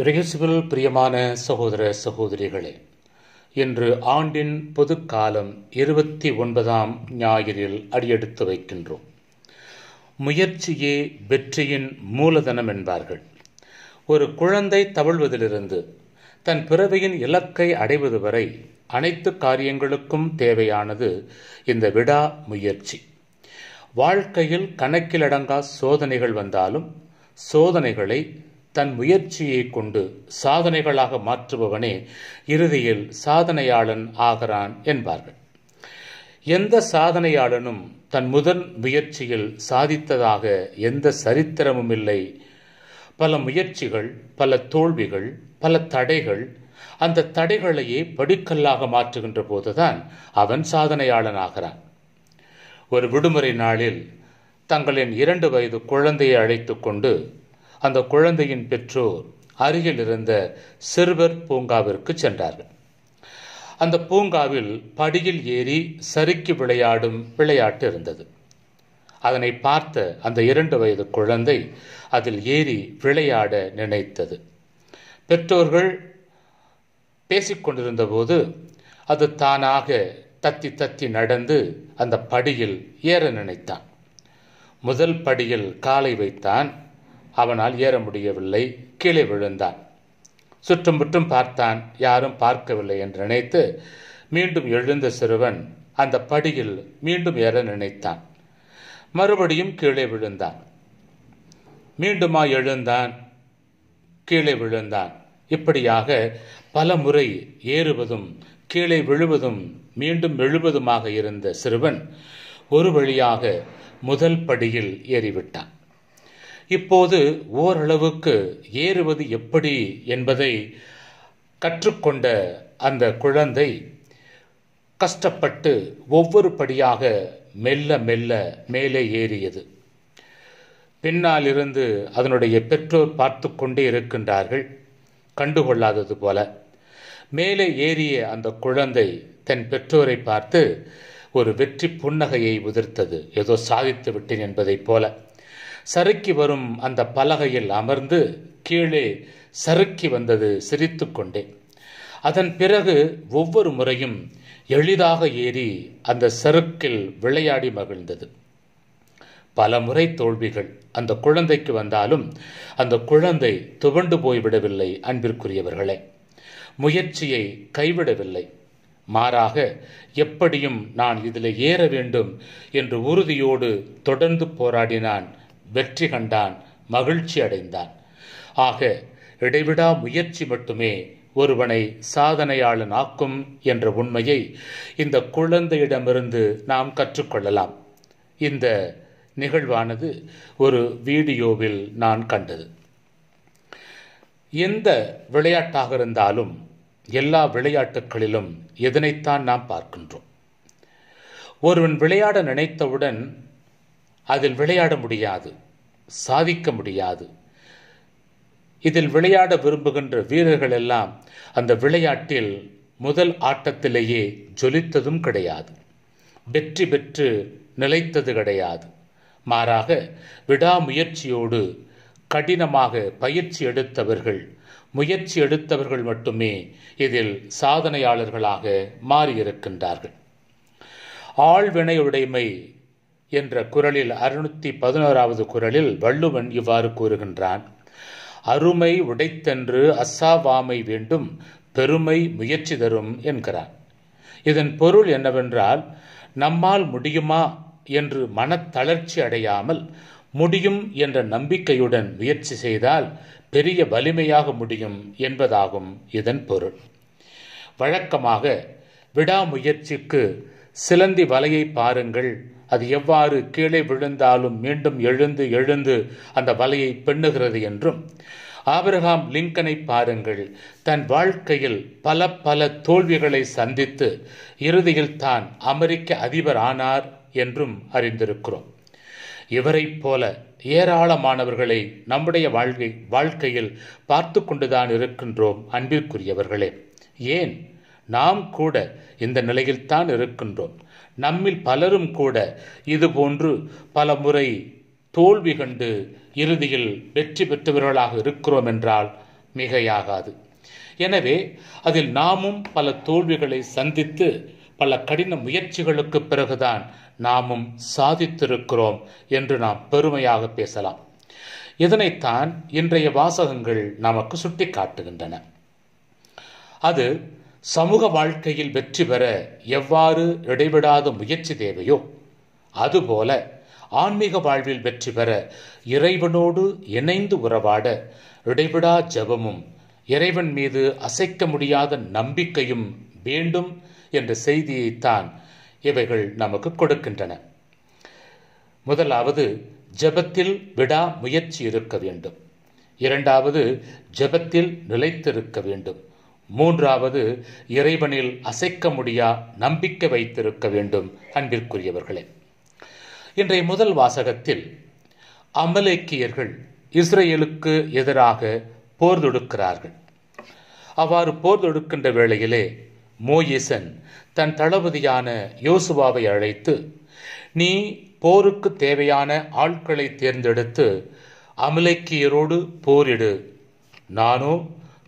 இறையசுவில் பிரியமான சகோதர சகோதரிகளே இன்று ஆண்டின் பொது காலம் இருபத்தி ஒன்பதாம் ஞாயிறில் அடியெடுத்து வைக்கின்றோம் முயற்சியே வெற்றியின் மூலதனம் என்பார்கள் ஒரு குழந்தை தவழ்வதிலிருந்து தன் பிறவையின் இலக்கை அடைவது வரை அனைத்து காரியங்களுக்கும் தேவையானது இந்த விடா முயற்சி வாழ்க்கையில் கணக்கிலடங்கா சோதனைகள் வந்தாலும் சோதனைகளை தன் முயற்சியை கொண்டு சாதனைகளாக மாற்றுபவனே இறுதியில் சாதனையாளன் ஆகிறான் என்பார்கள் எந்த சாதனையாளனும் தன் முதன் முயற்சியில் சாதித்ததாக எந்த சரித்திரமும் இல்லை பல முயற்சிகள் பல தோல்விகள் பல தடைகள் அந்த தடைகளையே படிக்கல்லாக மாற்றுகின்ற போதுதான் அவன் சாதனையாளன் ஆகிறான் ஒரு விடுமுறை நாளில் தங்களின் இரண்டு வயது குழந்தையை அழைத்து கொண்டு அந்த குழந்தையின் பெற்றோர் அருகில் இருந்த சிறுவர் பூங்காவிற்கு சென்றார்கள் அந்த பூங்காவில் படியில் ஏறி சறுக்கி விளையாடும் விளையாட்டு இருந்தது அதனை பார்த்த அந்த இரண்டு வயது குழந்தை அதில் ஏறி விளையாட நினைத்தது பெற்றோர்கள் பேசிக்கொண்டிருந்த போது அது தானாக தத்தி தத்தி நடந்து அந்த படியில் ஏற நினைத்தான் முதல் படியில் காலை வைத்தான் அவனால் ஏற முடியவில்லை கீழே விழுந்தான் சுற்றும் முற்றும் பார்த்தான் யாரும் பார்க்கவில்லை என்று நினைத்து மீண்டும் எழுந்த சிறுவன் அந்த படியில் மீண்டும் ஏற நினைத்தான் மறுபடியும் கீழே விழுந்தான் மீண்டுமா எழுந்தான் கீழே விழுந்தான் இப்படியாக பல முறை ஏறுவதும் கீழே விழுவதும் மீண்டும் எழுவதுமாக இருந்த சிறுவன் ஒரு வழியாக முதல் படியில் ஏறிவிட்டான் இப்போது ஓரளவுக்கு ஏறுவது எப்படி என்பதை கற்றுக்கொண்ட அந்த குழந்தை கஷ்டப்பட்டு ஒவ்வொரு படியாக மெல்ல மெல்ல மேலே ஏறியது பின்னால் இருந்து அதனுடைய பெற்றோர் பார்த்து கொண்டே இருக்கின்றார்கள் கண்டுகொள்ளாதது போல மேலே ஏறிய அந்த குழந்தை தன் பெற்றோரை பார்த்து ஒரு வெற்றி புன்னகையை உதிர்த்தது ஏதோ சாதித்து விட்டேன் என்பதைப் போல சறுக்கி வரும் அந்த பலகையில் அமர்ந்து கீழே சறுக்கி வந்தது சிரித்து கொண்டே அதன் பிறகு ஒவ்வொரு முறையும் எளிதாக ஏறி அந்த சறுக்கில் விளையாடி மகிழ்ந்தது பல முறை தோல்விகள் அந்த குழந்தைக்கு வந்தாலும் அந்த குழந்தை துவண்டு போய்விடவில்லை அன்பிற்குரியவர்களே முயற்சியை கைவிடவில்லை மாறாக எப்படியும் நான் இதில் ஏற வேண்டும் என்று உறுதியோடு தொடர்ந்து போராடினான் வெற்றி கண்டான் மகிழ்ச்சி அடைந்தான் ஆக இடைவிடா முயற்சி மட்டுமே ஒருவனை சாதனையாளன் ஆக்கும் என்ற உண்மையை இந்த குழந்தையிடமிருந்து நாம் கற்றுக்கொள்ளலாம் இந்த நிகழ்வானது ஒரு வீடியோவில் நான் கண்டது எந்த விளையாட்டாக இருந்தாலும் எல்லா விளையாட்டுகளிலும் எதனைத்தான் நாம் பார்க்கின்றோம் ஒருவன் விளையாட நினைத்தவுடன் அதில் விளையாட முடியாது சாதிக்க முடியாது இதில் விளையாட விரும்புகின்ற வீரர்கள் எல்லாம் அந்த விளையாட்டில் முதல் ஆட்டத்திலேயே ஜொலித்ததும் கிடையாது வெற்றி பெற்று நிலைத்தது கிடையாது மாறாக விடாமுயற்சியோடு கடினமாக பயிற்சி எடுத்தவர்கள் முயற்சி எடுத்தவர்கள் மட்டுமே இதில் சாதனையாளர்களாக மாறியிருக்கின்றார்கள் ஆழ்வினையுடைமை என்ற குரலில் அறுநூற்றி பதினோராவது குரலில் வள்ளுவன் இவ்வாறு கூறுகின்றான் அருமை உடைத்தென்று அசாவாமை வேண்டும் பெருமை முயற்சி தரும் என்கிறான் இதன் பொருள் என்னவென்றால் நம்மால் முடியுமா என்று மனத்தளர்ச்சி அடையாமல் முடியும் என்ற நம்பிக்கையுடன் முயற்சி செய்தால் பெரிய வலிமையாக முடியும் என்பதாகும் இதன் பொருள் வழக்கமாக விடாமுயற்சிக்கு சிலந்தி வலையை பாருங்கள் அது எவ்வாறு கீழே விழுந்தாலும் மீண்டும் எழுந்து எழுந்து அந்த வலையை பெண்ணுகிறது என்றும் ஆபிரகாம் லிங்கனை பாருங்கள் தன் வாழ்க்கையில் பல பல தோல்விகளை சந்தித்து இறுதியில் தான் அமெரிக்க அதிபர் ஆனார் என்றும் அறிந்திருக்கிறோம் இவரைப் போல ஏராளமானவர்களை நம்முடைய வாழ்க்கை வாழ்க்கையில் பார்த்து கொண்டுதான் இருக்கின்றோம் அன்பிற்குரியவர்களே ஏன் நாம் கூட இந்த நிலையில்தான் இருக்கின்றோம் நம்மில் பலரும் கூட இதுபோன்று பல முறை தோல்வி கண்டு இறுதியில் வெற்றி பெற்றவர்களாக இருக்கிறோம் என்றால் மிகையாகாது எனவே அதில் நாமும் பல தோல்விகளை சந்தித்து பல கடின முயற்சிகளுக்கு பிறகுதான் நாமும் சாதித்திருக்கிறோம் என்று நாம் பெருமையாக பேசலாம் இதனைத்தான் இன்றைய வாசகங்கள் நமக்கு சுட்டி காட்டுகின்றன அது சமூக வாழ்க்கையில் வெற்றி பெற எவ்வாறு இடைவிடாத முயற்சி தேவையோ அதுபோல ஆன்மீக வாழ்வில் வெற்றி பெற இறைவனோடு இணைந்து உறவாட இடைவிடா ஜபமும் இறைவன் மீது அசைக்க முடியாத நம்பிக்கையும் வேண்டும் என்ற செய்தியைத்தான் இவைகள் நமக்கு கொடுக்கின்றன முதலாவது ஜபத்தில் விடா முயற்சி இருக்க வேண்டும் இரண்டாவது ஜபத்தில் நிலைத்திருக்க வேண்டும் மூன்றாவது இறைவனில் அசைக்க முடியா நம்பிக்கை வைத்திருக்க வேண்டும் அன்பிற்குரியவர்களே இன்றைய முதல் வாசகத்தில் அமலேக்கியர்கள் இஸ்ரேலுக்கு எதிராக போர் தொடுக்கிறார்கள் அவ்வாறு போர் தொடுக்கின்ற வேளையிலே மோயிசன் தன் தளபதியான யோசுவாவை அழைத்து நீ போருக்கு தேவையான ஆட்களை தேர்ந்தெடுத்து அமலேக்கியரோடு போரிடு நானோ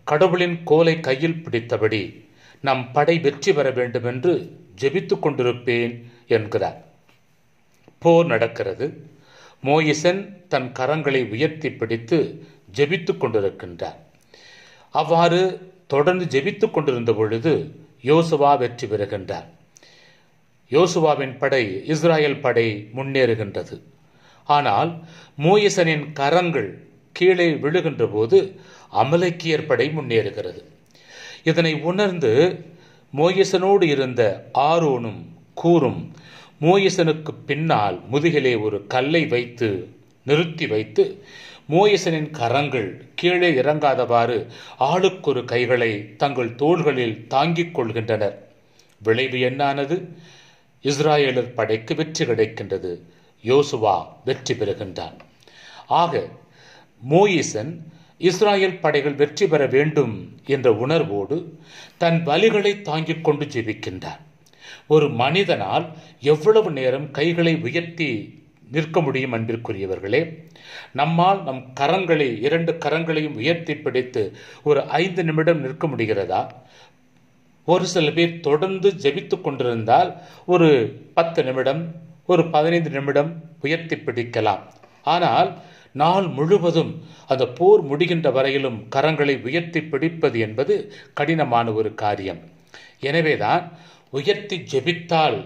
கடவுளின் கோலை கையில் பிடித்தபடி நம் படை வெற்றி பெற வேண்டுமென்று ஜெபித்து கொண்டிருப்பேன் என்கிறார் போர் நடக்கிறது மோயிசன் தன் கரங்களை உயர்த்தி பிடித்து ஜெபித்து கொண்டிருக்கின்றார் அவ்வாறு தொடர்ந்து ஜெபித்து கொண்டிருந்த பொழுது யோசுவா வெற்றி பெறுகின்றார் யோசுவாவின் படை இஸ்ராயல் படை முன்னேறுகின்றது ஆனால் மோயிசனின் கரங்கள் கீழே விழுகின்ற போது அமலக்கியர் படை முன்னேறுகிறது இதனை உணர்ந்து மோயசனோடு இருந்த ஆரோனும் கூறும் மோயசனுக்கு பின்னால் முதுகிலே ஒரு கல்லை வைத்து நிறுத்தி வைத்து மோயசனின் கரங்கள் கீழே இறங்காதவாறு ஆளுக்கொரு கைகளை தங்கள் தோள்களில் தாங்கிக் கொள்கின்றனர் விளைவு என்னானது இஸ்ராயலர் படைக்கு வெற்றி கிடைக்கின்றது யோசுவா வெற்றி பெறுகின்றான் ஆக மோயிசன் இஸ்ராயல் படைகள் வெற்றி பெற வேண்டும் என்ற உணர்வோடு தன் வலிகளை தாங்கிக் கொண்டு ஜெபிக்கின்றார் ஒரு மனிதனால் எவ்வளவு நேரம் கைகளை உயர்த்தி நிற்க முடியும் அன்பிற்குரியவர்களே நம்மால் நம் கரங்களை இரண்டு கரங்களையும் உயர்த்தி பிடித்து ஒரு ஐந்து நிமிடம் நிற்க முடிகிறதா ஒரு சில பேர் தொடர்ந்து ஜெபித்து கொண்டிருந்தால் ஒரு பத்து நிமிடம் ஒரு பதினைந்து நிமிடம் உயர்த்தி பிடிக்கலாம் ஆனால் நாள் முழுவதும் அந்த போர் முடிகின்ற வரையிலும் கரங்களை உயர்த்தி பிடிப்பது என்பது கடினமான ஒரு காரியம் எனவேதான் உயர்த்தி ஜெபித்தால்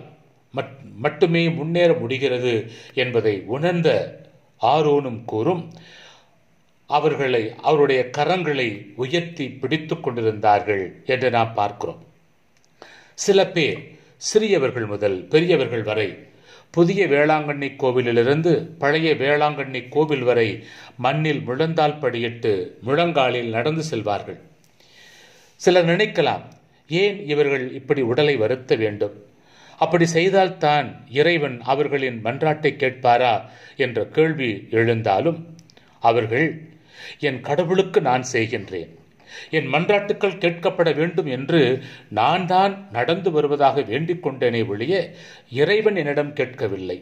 மட்டுமே முன்னேற முடிகிறது என்பதை உணர்ந்த ஆரோனும் கூறும் அவர்களை அவருடைய கரங்களை உயர்த்தி பிடித்து கொண்டிருந்தார்கள் என்று நாம் பார்க்கிறோம் சில பேர் சிறியவர்கள் முதல் பெரியவர்கள் வரை புதிய வேளாங்கண்ணி கோவிலிலிருந்து பழைய வேளாங்கண்ணி கோவில் வரை மண்ணில் முழந்தால் படியிட்டு முழங்காலில் நடந்து செல்வார்கள் சிலர் நினைக்கலாம் ஏன் இவர்கள் இப்படி உடலை வருத்த வேண்டும் அப்படி செய்தால்தான் இறைவன் அவர்களின் மன்றாட்டை கேட்பாரா என்ற கேள்வி எழுந்தாலும் அவர்கள் என் கடவுளுக்கு நான் செய்கின்றேன் என் மன்றாட்டுக்கள் கேட்கப்பட வேண்டும் என்று நான் தான் நடந்து வருவதாக வேண்டிக் கொண்டேனே ஒழிய இறைவன் என்னிடம் கேட்கவில்லை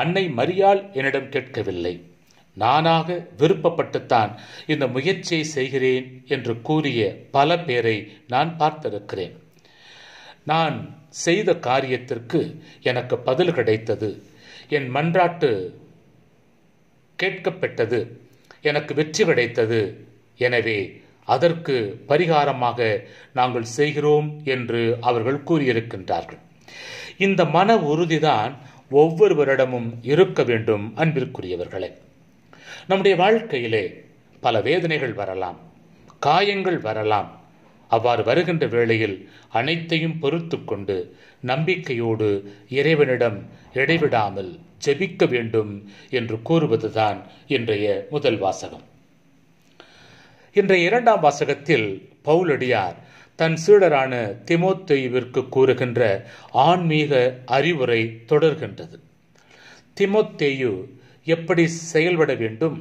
அன்னை மரியாள் என்னிடம் கேட்கவில்லை நானாக விருப்பப்பட்டுத்தான் இந்த முயற்சியை செய்கிறேன் என்று கூறிய பல பேரை நான் பார்த்திருக்கிறேன் நான் செய்த காரியத்திற்கு எனக்கு பதில் கிடைத்தது என் மன்றாட்டு கேட்கப்பட்டது எனக்கு வெற்றி கிடைத்தது எனவே அதற்கு பரிகாரமாக நாங்கள் செய்கிறோம் என்று அவர்கள் கூறியிருக்கின்றார்கள் இந்த மன உறுதிதான் ஒவ்வொருவரிடமும் இருக்க வேண்டும் அன்பிற்குரியவர்களே நம்முடைய வாழ்க்கையிலே பல வேதனைகள் வரலாம் காயங்கள் வரலாம் அவ்வாறு வருகின்ற வேளையில் அனைத்தையும் பொறுத்து கொண்டு நம்பிக்கையோடு இறைவனிடம் இடைவிடாமல் ஜெபிக்க வேண்டும் என்று கூறுவதுதான் இன்றைய முதல் வாசகம் இன்றைய இரண்டாம் வாசகத்தில் பவுலடியார் தன் சீடரான திமோத்தேயுவிற்கு கூறுகின்ற ஆன்மீக அறிவுரை தொடர்கின்றது திமோத்தேயு எப்படி செயல்பட வேண்டும்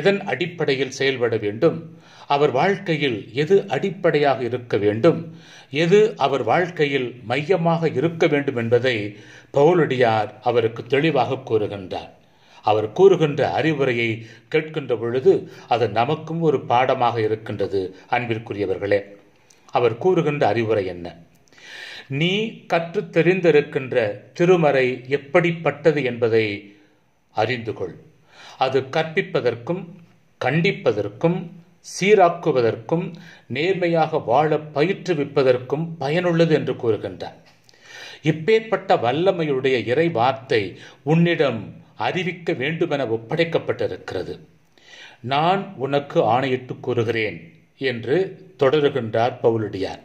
எதன் அடிப்படையில் செயல்பட வேண்டும் அவர் வாழ்க்கையில் எது அடிப்படையாக இருக்க வேண்டும் எது அவர் வாழ்க்கையில் மையமாக இருக்க வேண்டும் என்பதை பவுலடியார் அவருக்கு தெளிவாக கூறுகின்றார் அவர் கூறுகின்ற அறிவுரையை கேட்கின்ற பொழுது அது நமக்கும் ஒரு பாடமாக இருக்கின்றது அன்பிற்குரியவர்களே அவர் கூறுகின்ற அறிவுரை என்ன நீ கற்று தெரிந்திருக்கின்ற திருமறை எப்படிப்பட்டது என்பதை அறிந்து கொள் அது கற்பிப்பதற்கும் கண்டிப்பதற்கும் சீராக்குவதற்கும் நேர்மையாக வாழ பயிற்றுவிப்பதற்கும் பயனுள்ளது என்று கூறுகின்றார் இப்பேற்பட்ட வல்லமையுடைய இறை வார்த்தை உன்னிடம் அறிவிக்க வேண்டுமென ஒப்படைக்கப்பட்டிருக்கிறது நான் உனக்கு ஆணையிட்டு கூறுகிறேன் என்று தொடருகின்றார் பவுலடியார்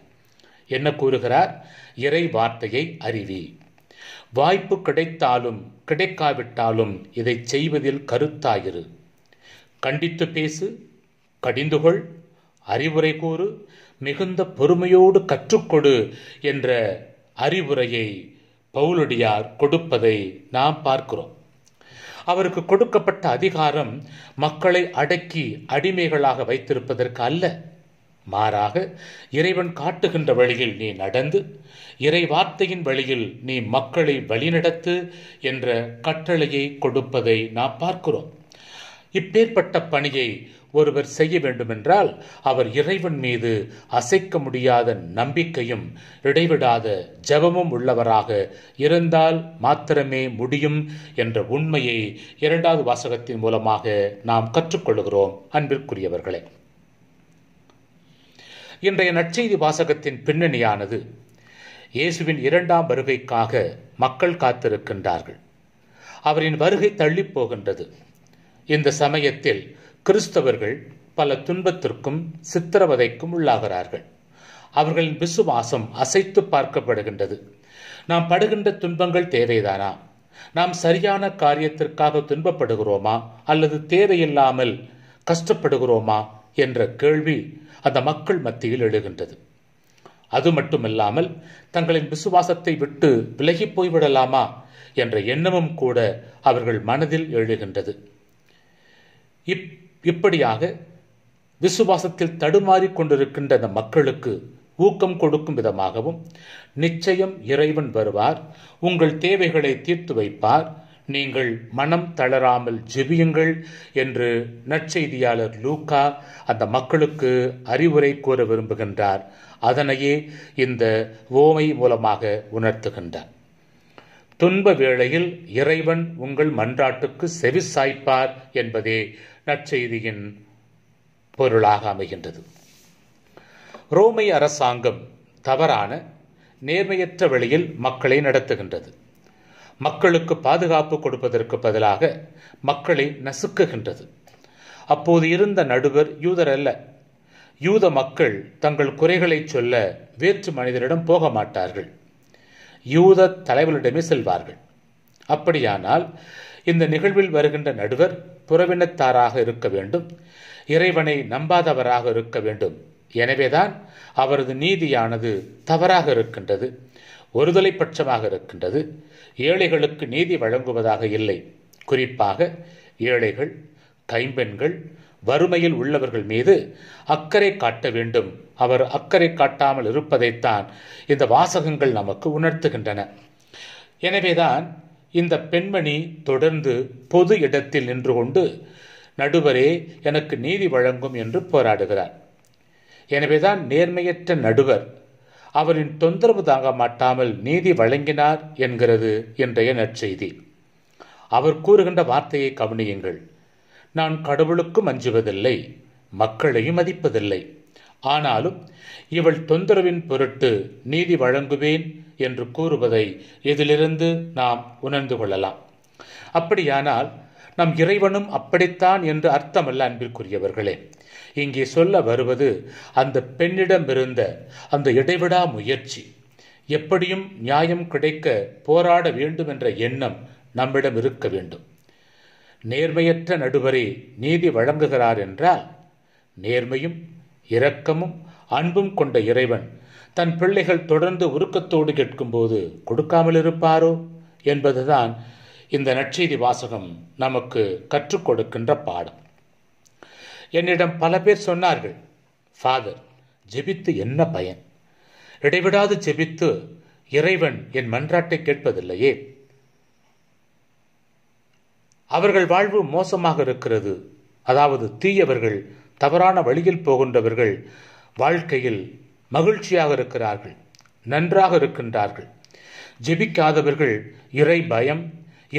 என்ன கூறுகிறார் இறை வார்த்தையை அறிவி வாய்ப்பு கிடைத்தாலும் கிடைக்காவிட்டாலும் இதை செய்வதில் கருத்தாயிரு கண்டித்து பேசு கடிந்துகொள் அறிவுரை கூறு மிகுந்த பொறுமையோடு கற்றுக்கொடு என்ற அறிவுரையை பவுலடியார் கொடுப்பதை நாம் பார்க்கிறோம் அவருக்கு கொடுக்கப்பட்ட அதிகாரம் மக்களை அடக்கி அடிமைகளாக வைத்திருப்பதற்கு அல்ல மாறாக இறைவன் காட்டுகின்ற வழியில் நீ நடந்து இறை வார்த்தையின் வழியில் நீ மக்களை வழிநடத்து என்ற கட்டளையை கொடுப்பதை நாம் பார்க்கிறோம் இப்பேற்பட்ட பணியை ஒருவர் செய்ய வேண்டுமென்றால் அவர் இறைவன் மீது அசைக்க முடியாத நம்பிக்கையும் இடைவிடாத ஜபமும் உள்ளவராக இருந்தால் மாத்திரமே முடியும் என்ற உண்மையை இரண்டாவது வாசகத்தின் மூலமாக நாம் கற்றுக்கொள்கிறோம் அன்பிற்குரியவர்களே இன்றைய நற்செய்தி வாசகத்தின் பின்னணியானது இயேசுவின் இரண்டாம் வருகைக்காக மக்கள் காத்திருக்கின்றார்கள் அவரின் வருகை தள்ளிப் போகின்றது இந்த சமயத்தில் கிறிஸ்தவர்கள் பல துன்பத்திற்கும் சித்திரவதைக்கும் உள்ளாகிறார்கள் அவர்களின் விசுவாசம் அசைத்து பார்க்கப்படுகின்றது நாம் படுகின்ற துன்பங்கள் தேவைதானா நாம் சரியான காரியத்திற்காக துன்பப்படுகிறோமா அல்லது தேவையில்லாமல் கஷ்டப்படுகிறோமா என்ற கேள்வி அந்த மக்கள் மத்தியில் எழுகின்றது அது மட்டுமில்லாமல் தங்களின் விசுவாசத்தை விட்டு விலகி போய்விடலாமா என்ற எண்ணமும் கூட அவர்கள் மனதில் எழுகின்றது இப் இப்படியாக விசுவாசத்தில் தடுமாறி கொண்டிருக்கின்ற அந்த மக்களுக்கு ஊக்கம் கொடுக்கும் விதமாகவும் நிச்சயம் இறைவன் வருவார் உங்கள் தேவைகளை தீர்த்து வைப்பார் நீங்கள் மனம் தளராமல் ஜெபியுங்கள் என்று நற்செய்தியாளர் லூக்கா அந்த மக்களுக்கு அறிவுரை கூற விரும்புகின்றார் அதனையே இந்த ஓமை மூலமாக உணர்த்துகின்றார் துன்ப வேளையில் இறைவன் உங்கள் மன்றாட்டுக்கு செவி சாய்ப்பார் என்பதே நற்செய்தியின் பொருளாக அமைகின்றது ரோமை அரசாங்கம் தவறான நேர்மையற்ற வழியில் மக்களை நடத்துகின்றது மக்களுக்கு பாதுகாப்பு கொடுப்பதற்கு பதிலாக மக்களை நசுக்குகின்றது அப்போது இருந்த நடுவர் யூதர் அல்ல யூத மக்கள் தங்கள் குறைகளை சொல்ல வேற்று மனிதரிடம் போக மாட்டார்கள் யூத தலைவர்களிடமே செல்வார்கள் அப்படியானால் இந்த நிகழ்வில் வருகின்ற நடுவர் புறவினத்தாராக இருக்க வேண்டும் இறைவனை நம்பாதவராக இருக்க வேண்டும் எனவேதான் அவரது நீதியானது தவறாக இருக்கின்றது ஒருதலை பட்சமாக இருக்கின்றது ஏழைகளுக்கு நீதி வழங்குவதாக இல்லை குறிப்பாக ஏழைகள் கைம்பெண்கள் வறுமையில் உள்ளவர்கள் மீது அக்கறை காட்ட வேண்டும் அவர் அக்கறை காட்டாமல் இருப்பதைத்தான் இந்த வாசகங்கள் நமக்கு உணர்த்துகின்றன எனவேதான் இந்த பெண்மணி தொடர்ந்து பொது இடத்தில் நின்று கொண்டு நடுவரே எனக்கு நீதி வழங்கும் என்று போராடுகிறார் எனவேதான் நேர்மையற்ற நடுவர் அவரின் தொந்தரவு தாங்க மாட்டாமல் நீதி வழங்கினார் என்கிறது இன்றைய நற்செய்தி அவர் கூறுகின்ற வார்த்தையை கவனியுங்கள் நான் கடவுளுக்கும் அஞ்சுவதில்லை மக்களையும் மதிப்பதில்லை ஆனாலும் இவள் தொந்தரவின் பொருட்டு நீதி வழங்குவேன் என்று கூறுவதை இதிலிருந்து நாம் உணர்ந்து கொள்ளலாம் அப்படியானால் நம் இறைவனும் அப்படித்தான் என்று அர்த்தமல்ல அன்பிற்குரியவர்களே இங்கே சொல்ல வருவது அந்த பெண்ணிடமிருந்த அந்த இடைவிடா முயற்சி எப்படியும் நியாயம் கிடைக்க போராட வேண்டும் என்ற எண்ணம் நம்மிடம் இருக்க வேண்டும் நேர்மையற்ற நடுவரே நீதி வழங்குகிறார் என்றால் நேர்மையும் இரக்கமும் அன்பும் கொண்ட இறைவன் தன் பிள்ளைகள் தொடர்ந்து உருக்கத்தோடு கேட்கும்போது கொடுக்காமல் இருப்பாரோ என்பதுதான் இந்த நற்செய்தி வாசகம் நமக்கு கற்றுக் கொடுக்கின்ற பாடம் என்னிடம் பல பேர் சொன்னார்கள் ஃபாதர் ஜெபித்து என்ன பயன் இடைவிடாது ஜெபித்து இறைவன் என் மன்றாட்டை கேட்பதில்லையே அவர்கள் வாழ்வு மோசமாக இருக்கிறது அதாவது தீயவர்கள் தவறான வழியில் போகின்றவர்கள் வாழ்க்கையில் மகிழ்ச்சியாக இருக்கிறார்கள் நன்றாக இருக்கின்றார்கள் ஜெபிக்காதவர்கள் இறை பயம்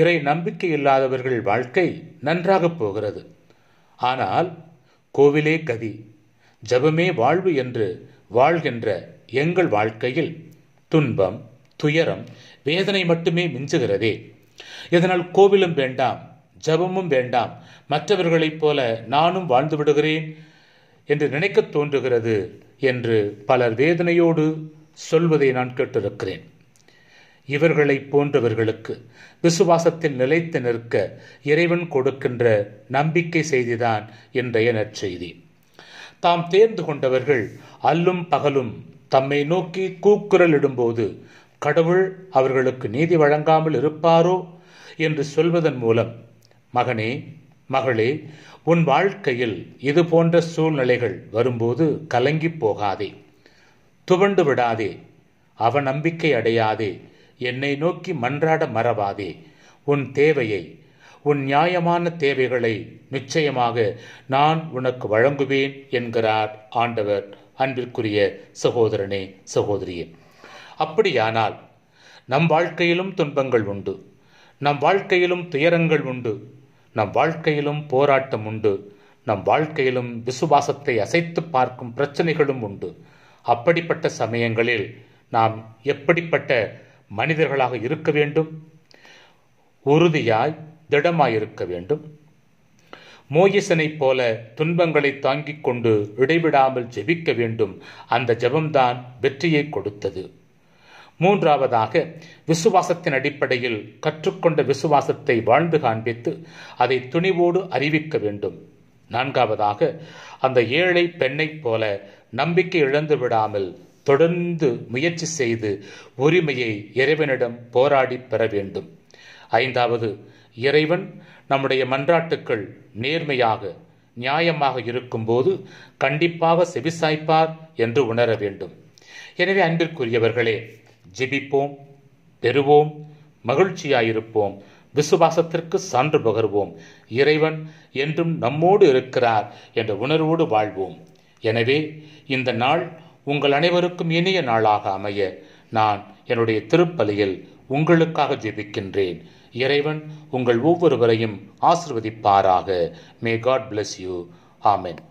இறை நம்பிக்கை இல்லாதவர்கள் வாழ்க்கை நன்றாக போகிறது ஆனால் கோவிலே கதி ஜபமே வாழ்வு என்று வாழ்கின்ற எங்கள் வாழ்க்கையில் துன்பம் துயரம் வேதனை மட்டுமே மிஞ்சுகிறதே இதனால் கோவிலும் வேண்டாம் ஜபமும் வேண்டாம் மற்றவர்களைப் போல நானும் வாழ்ந்து விடுகிறேன் என்று நினைக்கத் தோன்றுகிறது என்று பலர் வேதனையோடு சொல்வதை நான் கேட்டிருக்கிறேன் இவர்களை போன்றவர்களுக்கு விசுவாசத்தில் நிலைத்து நிற்க இறைவன் கொடுக்கின்ற நம்பிக்கை செய்திதான் இன்றைய நற்செய்தி தாம் தேர்ந்து கொண்டவர்கள் அல்லும் பகலும் தம்மை நோக்கி கூக்குரல் இடும்போது கடவுள் அவர்களுக்கு நீதி வழங்காமல் இருப்பாரோ என்று சொல்வதன் மூலம் மகனே மகளே உன் வாழ்க்கையில் இது போன்ற சூழ்நிலைகள் வரும்போது கலங்கி போகாதே துவண்டு விடாதே அவநம்பிக்கை அடையாதே என்னை நோக்கி மன்றாட மறவாதே உன் தேவையை உன் நியாயமான தேவைகளை நிச்சயமாக நான் உனக்கு வழங்குவேன் என்கிறார் ஆண்டவர் அன்பிற்குரிய சகோதரனே சகோதரியே அப்படியானால் நம் வாழ்க்கையிலும் துன்பங்கள் உண்டு நம் வாழ்க்கையிலும் துயரங்கள் உண்டு நம் வாழ்க்கையிலும் போராட்டம் உண்டு நம் வாழ்க்கையிலும் விசுவாசத்தை அசைத்து பார்க்கும் பிரச்சனைகளும் உண்டு அப்படிப்பட்ட சமயங்களில் நாம் எப்படிப்பட்ட மனிதர்களாக இருக்க வேண்டும் உறுதியாய் திடமாயிருக்க வேண்டும் மோயிசனைப் போல துன்பங்களை தாங்கிக் கொண்டு இடைவிடாமல் ஜெபிக்க வேண்டும் அந்த ஜெபம்தான் வெற்றியை கொடுத்தது மூன்றாவதாக விசுவாசத்தின் அடிப்படையில் கற்றுக்கொண்ட விசுவாசத்தை வாழ்ந்து காண்பித்து அதை துணிவோடு அறிவிக்க வேண்டும் நான்காவதாக அந்த ஏழை பெண்ணைப் போல நம்பிக்கை இழந்து விடாமல் தொடர்ந்து முயற்சி செய்து உரிமையை இறைவனிடம் போராடி பெற வேண்டும் ஐந்தாவது இறைவன் நம்முடைய மன்றாட்டுக்கள் நேர்மையாக நியாயமாக இருக்கும்போது கண்டிப்பாக செவிசாய்ப்பார் என்று உணர வேண்டும் எனவே அன்பிற்குரியவர்களே ஜெபிப்போம் பெறுவோம் மகிழ்ச்சியாயிருப்போம் விசுவாசத்திற்கு சான்று பகர்வோம் இறைவன் என்றும் நம்மோடு இருக்கிறார் என்ற உணர்வோடு வாழ்வோம் எனவே இந்த நாள் உங்கள் அனைவருக்கும் இனிய நாளாக அமைய நான் என்னுடைய திருப்பலியில் உங்களுக்காக ஜெபிக்கின்றேன் இறைவன் உங்கள் ஒவ்வொருவரையும் ஆசிர்வதிப்பாராக may God bless you amen